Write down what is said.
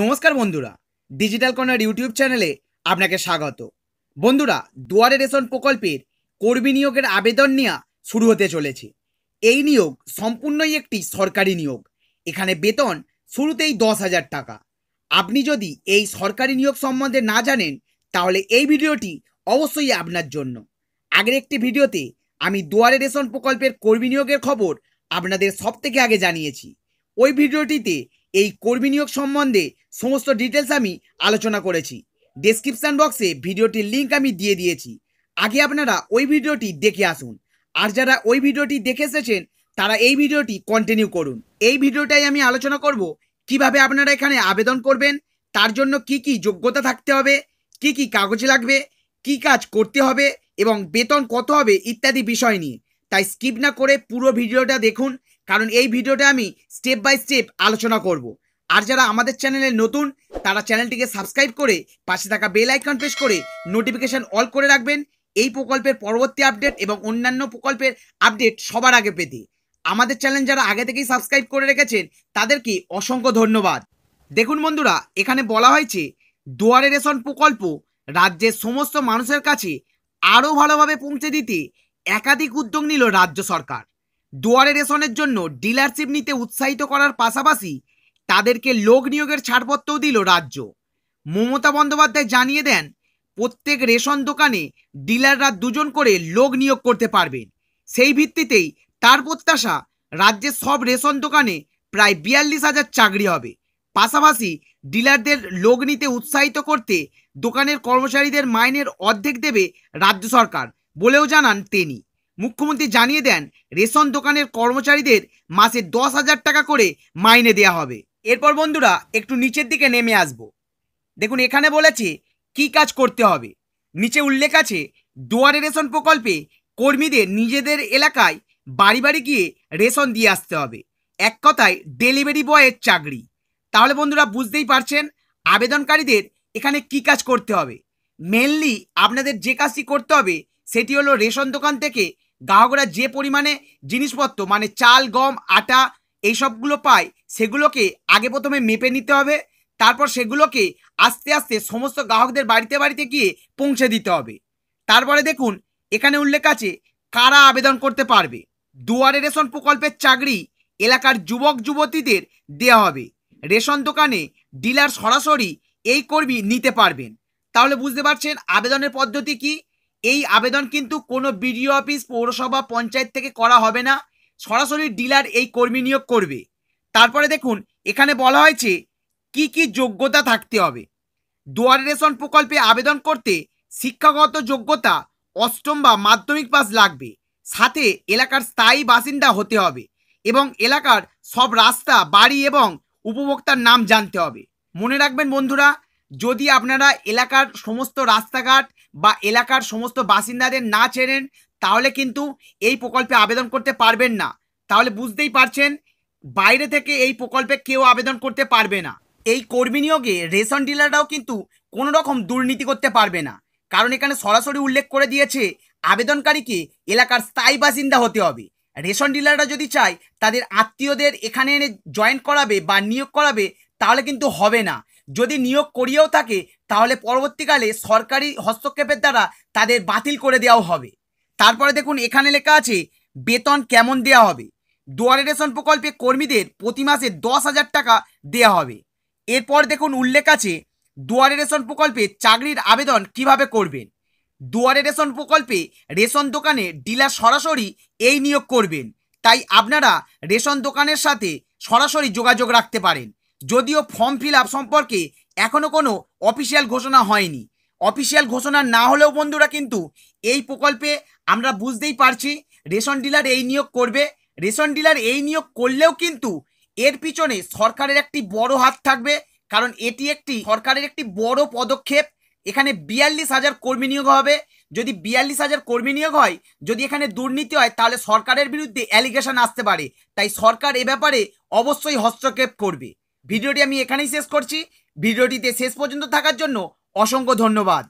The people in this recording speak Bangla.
নমস্কার বন্ধুরা ডিজিটাল কর্নার ইউটিউব চ্যানেলে আপনাকে স্বাগত বন্ধুরা দুয়ারে রেশন প্রকল্পের কর্মী নিয়োগের আবেদন নেওয়া শুরু হতে চলেছে এই নিয়োগ সম্পূর্ণই একটি সরকারি নিয়োগ এখানে বেতন শুরুতেই দশ হাজার টাকা আপনি যদি এই সরকারি নিয়োগ সম্বন্ধে না জানেন তাহলে এই ভিডিওটি অবশ্যই আপনার জন্য আগের একটি ভিডিওতে আমি দুয়ারে রেশন প্রকল্পের কর্মী নিয়োগের খবর আপনাদের সব থেকে আগে জানিয়েছি ওই ভিডিওটিতে এই কর্মী নিয়োগ সম্বন্ধে সমস্ত ডিটেলস আমি আলোচনা করেছি ডিসক্রিপশান বক্সে ভিডিওটির লিঙ্ক আমি দিয়ে দিয়েছি আগে আপনারা ওই ভিডিওটি দেখে আসুন আর যারা ওই ভিডিওটি দেখে এসেছেন তারা এই ভিডিওটি কন্টিনিউ করুন এই ভিডিওটাই আমি আলোচনা করব কিভাবে আপনারা এখানে আবেদন করবেন তার জন্য কি কি যোগ্যতা থাকতে হবে কি কি কাগজ লাগবে কি কাজ করতে হবে এবং বেতন কত হবে ইত্যাদি বিষয় নিয়ে তাই স্কিপ না করে পুরো ভিডিওটা দেখুন কারণ এই ভিডিওটা আমি স্টেপ বাই স্টেপ আলোচনা করব আর যারা আমাদের চ্যানেলে নতুন তারা চ্যানেলটিকে সাবস্ক্রাইব করে পাশে থাকা বেল আইকন প্রেস করে নোটিফিকেশান অল করে রাখবেন এই প্রকল্পের পরবর্তী আপডেট এবং অন্যান্য প্রকল্পের আপডেট সবার আগে পেতে আমাদের চ্যানেল যারা আগে থেকেই সাবস্ক্রাইব করে রেখেছেন তাদেরকে অসংখ্য ধন্যবাদ দেখুন বন্ধুরা এখানে বলা হয়েছে দুয়ারে রেশন প্রকল্প রাজ্যের সমস্ত মানুষের কাছে আরও ভালোভাবে পৌঁছে দিতে একাধিক উদ্যোগ নিল রাজ্য সরকার দুয়ারে রেশনের জন্য ডিলারশিপ নিতে উৎসাহিত করার পাশাপাশি তাদেরকে লোক নিয়োগের ছাড়পত্রও দিল রাজ্য মমতা বন্দ্যোপাধ্যায় জানিয়ে দেন প্রত্যেক রেশন দোকানে ডিলাররা দুজন করে লোক নিয়োগ করতে পারবেন সেই ভিত্তিতেই তার প্রত্যাশা রাজ্যের সব রেশন দোকানে প্রায় বিয়াল্লিশ হাজার চাকরি হবে পাশাপাশি ডিলারদের লোক নিতে উৎসাহিত করতে দোকানের কর্মচারীদের মাইনের অর্ধেক দেবে রাজ্য সরকার বলেও জানান তিনি মুখ্যমন্ত্রী জানিয়ে দেন রেশন দোকানের কর্মচারীদের মাসে দশ হাজার টাকা করে মাইনে দেয়া হবে এরপর বন্ধুরা একটু নিচের দিকে নেমে আসব দেখুন এখানে বলেছে কি কাজ করতে হবে নিচে উল্লেখ আছে দুয়ারে রেশন প্রকল্পে কর্মীদের নিজেদের এলাকায় বাড়ি বাড়ি গিয়ে রেশন দিয়ে আসতে হবে এক কথায় ডেলিভারি বয়ের চাকরি তাহলে বন্ধুরা বুঝতেই পারছেন আবেদনকারীদের এখানে কি কাজ করতে হবে মেনলি আপনাদের যে কাজটি করতে হবে সেটি হলো রেশন দোকান থেকে গ্রাহকরা যে পরিমাণে জিনিসপত্র মানে চাল গম আটা এইসবগুলো পায় সেগুলোকে আগে প্রথমে মেপে নিতে হবে তারপর সেগুলোকে আস্তে আস্তে সমস্ত গ্রাহকদের বাড়িতে বাড়িতে গিয়ে পৌঁছে দিতে হবে তারপরে দেখুন এখানে উল্লেখ আছে কারা আবেদন করতে পারবে দুয়ারে রেশন প্রকল্পের চাকরি এলাকার যুবক যুবতীদের দেওয়া হবে রেশন দোকানে ডিলার সরাসরি এই কর্মী নিতে পারবেন তাহলে বুঝতে পারছেন আবেদনের পদ্ধতি কী এই আবেদন কিন্তু কোনো বিডিও অফিস পৌরসভা পঞ্চায়েত থেকে করা হবে না সরাসরি ডিলার এই কর্মী নিয়োগ করবে তারপরে দেখুন এখানে বলা হয়েছে কি কি যোগ্যতা থাকতে হবে দুয়ারে রেশন প্রকল্পে আবেদন করতে শিক্ষাগত যোগ্যতা অষ্টম বা মাধ্যমিক পাস লাগবে সাথে এলাকার স্থায়ী বাসিন্দা হতে হবে এবং এলাকার সব রাস্তা বাড়ি এবং উপভোক্তার নাম জানতে হবে মনে রাখবেন বন্ধুরা যদি আপনারা এলাকার সমস্ত রাস্তাঘাট বা এলাকার সমস্ত বাসিন্দাদের না চেনেন তাহলে কিন্তু এই প্রকল্পে আবেদন করতে পারবেন না তাহলে বুঝতেই পারছেন বাইরে থেকে এই প্রকল্পে কেউ আবেদন করতে পারবে না এই কর্মী নিয়োগে রেশন ডিলাররাও কিন্তু কোনো রকম দুর্নীতি করতে পারবে না কারণ এখানে সরাসরি উল্লেখ করে দিয়েছে আবেদনকারীকে এলাকার স্থায়ী বাসিন্দা হতে হবে রেশন ডিলাররা যদি চায় তাদের আত্মীয়দের এখানে এনে জয়েন করাবে বা নিয়োগ করাবে তাহলে কিন্তু হবে না যদি নিয়োগ করিয়েও থাকে তাহলে পরবর্তীকালে সরকারি হস্তক্ষেপের দ্বারা তাদের বাতিল করে দেওয়াও হবে তারপরে দেখুন এখানে লেখা আছে বেতন কেমন দেওয়া হবে দুয়ারে রেশন প্রকল্পে কর্মীদের প্রতি মাসে দশ হাজার টাকা দেওয়া হবে এরপর দেখুন উল্লেখ আছে দোয়ারে রেশন প্রকল্পে চাকরির আবেদন কিভাবে করবেন দুয়ারে রেশন প্রকল্পে রেশন দোকানে ডিলার সরাসরি এই নিয়োগ করবেন তাই আপনারা রেশন দোকানের সাথে সরাসরি যোগাযোগ রাখতে পারেন যদিও ফর্ম ফিল আপ সম্পর্কে এখনও কোনো অফিসিয়াল ঘোষণা হয়নি অফিসিয়াল ঘোষণা না হলেও বন্ধুরা কিন্তু এই প্রকল্পে আমরা বুঝতেই পারছি রেশন ডিলার এই নিয়োগ করবে রেশন ডিলার এই নিয়োগ করলেও কিন্তু এর পিছনে সরকারের একটি বড় হাত থাকবে কারণ এটি একটি সরকারের একটি বড় পদক্ষেপ এখানে বিয়াল্লিশ হাজার কর্মী নিয়োগ হবে যদি বিয়াল্লিশ হাজার কর্মী নিয়োগ হয় যদি এখানে দুর্নীতি হয় তাহলে সরকারের বিরুদ্ধে অ্যালিগেশন আসতে পারে তাই সরকার এ ব্যাপারে অবশ্যই হস্তক্ষেপ করবে ভিডিওটি আমি এখানেই শেষ করছি ভিডিওটিতে শেষ পর্যন্ত থাকার জন্য অসংখ্য ধন্যবাদ